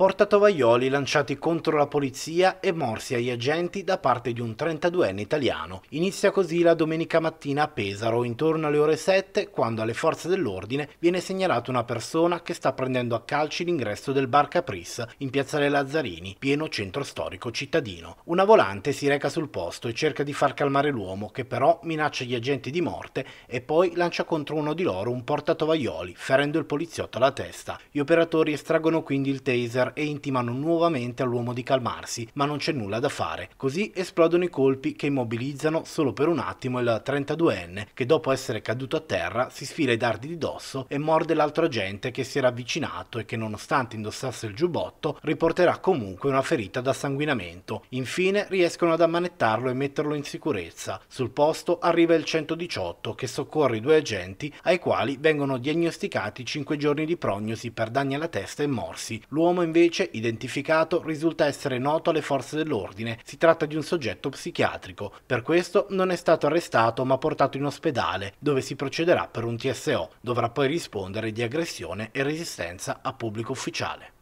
portatovaglioli lanciati contro la polizia e morsi agli agenti da parte di un 32enne italiano. Inizia così la domenica mattina a Pesaro, intorno alle ore 7, quando alle forze dell'ordine viene segnalata una persona che sta prendendo a calci l'ingresso del bar Capris in piazzale Lazzarini, pieno centro storico cittadino. Una volante si reca sul posto e cerca di far calmare l'uomo, che però minaccia gli agenti di morte e poi lancia contro uno di loro un portatovaglioli, ferendo il poliziotto alla testa. Gli operatori estraggono quindi il taser e intimano nuovamente all'uomo di calmarsi, ma non c'è nulla da fare. Così esplodono i colpi che immobilizzano solo per un attimo il 32enne, che dopo essere caduto a terra si sfila i dardi di dosso e morde l'altro agente che si era avvicinato e che nonostante indossasse il giubbotto riporterà comunque una ferita da sanguinamento. Infine riescono ad ammanettarlo e metterlo in sicurezza. Sul posto arriva il 118 che soccorre i due agenti ai quali vengono diagnosticati 5 giorni di prognosi per danni alla testa e morsi. L'uomo invece invece, identificato, risulta essere noto alle forze dell'ordine. Si tratta di un soggetto psichiatrico. Per questo non è stato arrestato ma portato in ospedale, dove si procederà per un TSO. Dovrà poi rispondere di aggressione e resistenza a pubblico ufficiale.